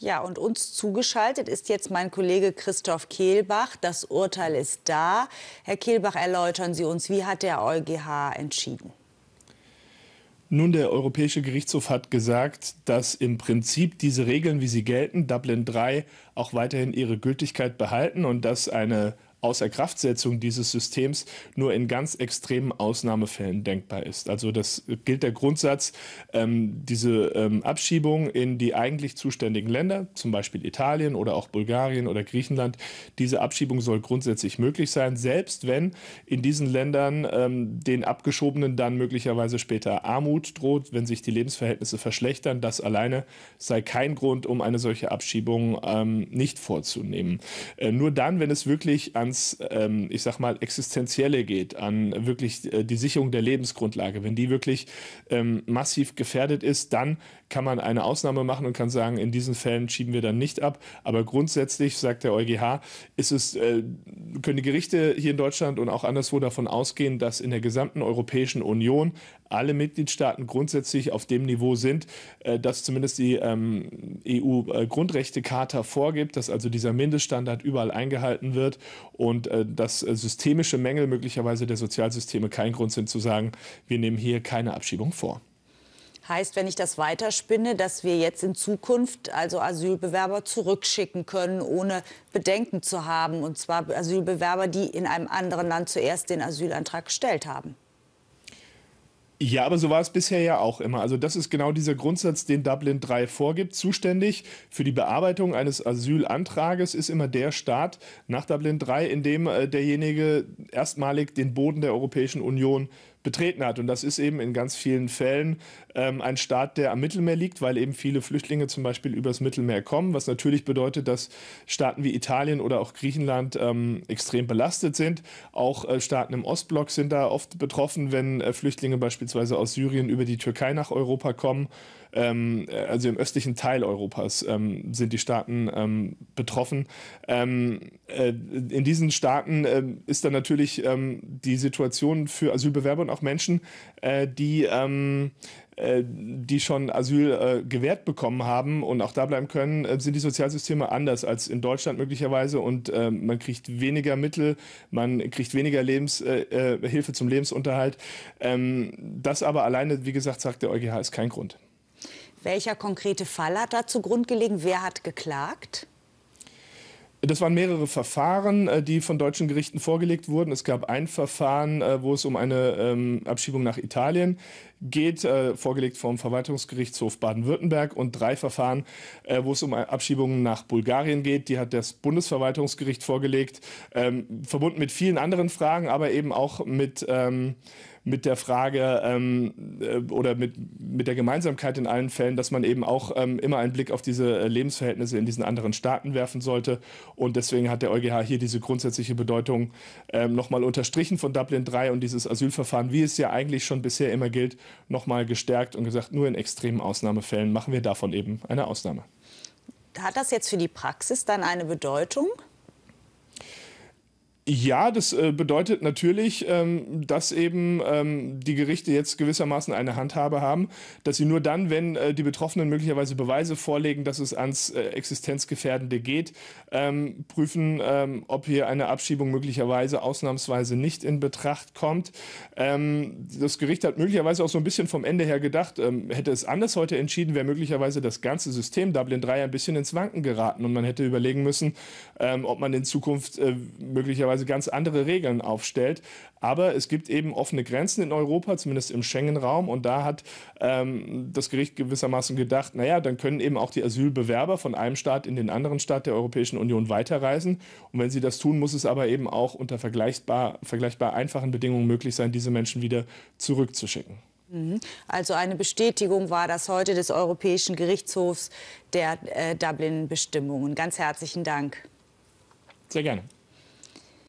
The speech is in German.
Ja, und uns zugeschaltet ist jetzt mein Kollege Christoph Kehlbach. Das Urteil ist da. Herr Kehlbach, erläutern Sie uns, wie hat der EuGH entschieden? Nun, der Europäische Gerichtshof hat gesagt, dass im Prinzip diese Regeln, wie sie gelten, Dublin III, auch weiterhin ihre Gültigkeit behalten und dass eine außer Kraftsetzung dieses Systems nur in ganz extremen Ausnahmefällen denkbar ist. Also das gilt der Grundsatz, ähm, diese ähm, Abschiebung in die eigentlich zuständigen Länder, zum Beispiel Italien oder auch Bulgarien oder Griechenland, diese Abschiebung soll grundsätzlich möglich sein, selbst wenn in diesen Ländern ähm, den Abgeschobenen dann möglicherweise später Armut droht, wenn sich die Lebensverhältnisse verschlechtern. Das alleine sei kein Grund, um eine solche Abschiebung ähm, nicht vorzunehmen. Äh, nur dann, wenn es wirklich an ans, ähm, ich sag mal, Existenzielle geht, an wirklich äh, die Sicherung der Lebensgrundlage, wenn die wirklich ähm, massiv gefährdet ist, dann kann man eine Ausnahme machen und kann sagen, in diesen Fällen schieben wir dann nicht ab. Aber grundsätzlich, sagt der EuGH, ist es, äh, können die Gerichte hier in Deutschland und auch anderswo davon ausgehen, dass in der gesamten Europäischen Union alle Mitgliedstaaten grundsätzlich auf dem Niveau sind, äh, dass zumindest die ähm, EU-Grundrechtecharta äh, vorgibt, dass also dieser Mindeststandard überall eingehalten wird und äh, dass äh, systemische Mängel möglicherweise der Sozialsysteme kein Grund sind zu sagen, wir nehmen hier keine Abschiebung vor. Heißt, wenn ich das weiterspinne, dass wir jetzt in Zukunft also Asylbewerber zurückschicken können, ohne Bedenken zu haben. Und zwar Asylbewerber, die in einem anderen Land zuerst den Asylantrag gestellt haben. Ja, aber so war es bisher ja auch immer. Also das ist genau dieser Grundsatz, den Dublin 3 vorgibt. Zuständig für die Bearbeitung eines Asylantrages ist immer der Staat nach Dublin 3, in dem äh, derjenige erstmalig den Boden der Europäischen Union betreten hat. Und das ist eben in ganz vielen Fällen ähm, ein Staat, der am Mittelmeer liegt, weil eben viele Flüchtlinge zum Beispiel übers Mittelmeer kommen, was natürlich bedeutet, dass Staaten wie Italien oder auch Griechenland ähm, extrem belastet sind. Auch äh, Staaten im Ostblock sind da oft betroffen, wenn äh, Flüchtlinge beispielsweise aus Syrien über die Türkei nach Europa kommen. Ähm, äh, also im östlichen Teil Europas ähm, sind die Staaten ähm, betroffen. Ähm, äh, in diesen Staaten ist dann natürlich die Situation für Asylbewerber und sondern auch Menschen, äh, die, ähm, äh, die schon Asyl äh, gewährt bekommen haben und auch da bleiben können, äh, sind die Sozialsysteme anders als in Deutschland möglicherweise und äh, man kriegt weniger Mittel, man kriegt weniger Lebenshilfe äh, zum Lebensunterhalt. Ähm, das aber alleine, wie gesagt, sagt der EuGH, ist kein Grund. Welcher konkrete Fall hat da Grund gelegen? Wer hat geklagt? Das waren mehrere Verfahren, äh, die von deutschen Gerichten vorgelegt wurden. Es gab ein Verfahren, äh, wo es um eine ähm, Abschiebung nach Italien geht, äh, vorgelegt vom Verwaltungsgerichtshof Baden-Württemberg und drei Verfahren, wo es um Abschiebungen nach Bulgarien geht. Die hat das Bundesverwaltungsgericht vorgelegt, ähm, verbunden mit vielen anderen Fragen, aber eben auch mit ähm, mit der Frage ähm, äh, oder mit, mit der Gemeinsamkeit in allen Fällen, dass man eben auch ähm, immer einen Blick auf diese äh, Lebensverhältnisse in diesen anderen Staaten werfen sollte. Und deswegen hat der EuGH hier diese grundsätzliche Bedeutung ähm, nochmal unterstrichen von Dublin III und dieses Asylverfahren, wie es ja eigentlich schon bisher immer gilt, nochmal gestärkt und gesagt, nur in extremen Ausnahmefällen machen wir davon eben eine Ausnahme. Hat das jetzt für die Praxis dann eine Bedeutung? Ja, das äh, bedeutet natürlich, ähm, dass eben ähm, die Gerichte jetzt gewissermaßen eine Handhabe haben, dass sie nur dann, wenn äh, die Betroffenen möglicherweise Beweise vorlegen, dass es ans äh, Existenzgefährdende geht, ähm, prüfen, ob hier eine Abschiebung möglicherweise ausnahmsweise nicht in Betracht kommt. das Gericht hat möglicherweise auch so ein bisschen vom Ende her gedacht, hätte es anders heute entschieden, wäre möglicherweise das ganze System Dublin 3 ein bisschen ins Wanken geraten und man hätte überlegen müssen, ob man in Zukunft möglicherweise möglicherweise ganz andere Regeln aufstellt. Aber es gibt eben offene Grenzen in Europa, zumindest im Schengen-Raum. Und da hat ähm, das Gericht gewissermaßen gedacht, naja, dann können eben auch die Asylbewerber von einem Staat in den anderen Staat der Europäischen Union weiterreisen. Und wenn sie das tun, muss es aber eben auch unter vergleichbar, vergleichbar einfachen Bedingungen möglich sein, diese Menschen wieder zurückzuschicken. Mhm. Also eine Bestätigung war das heute des Europäischen Gerichtshofs der äh, Dublin-Bestimmungen. Ganz herzlichen Dank. Sehr gerne.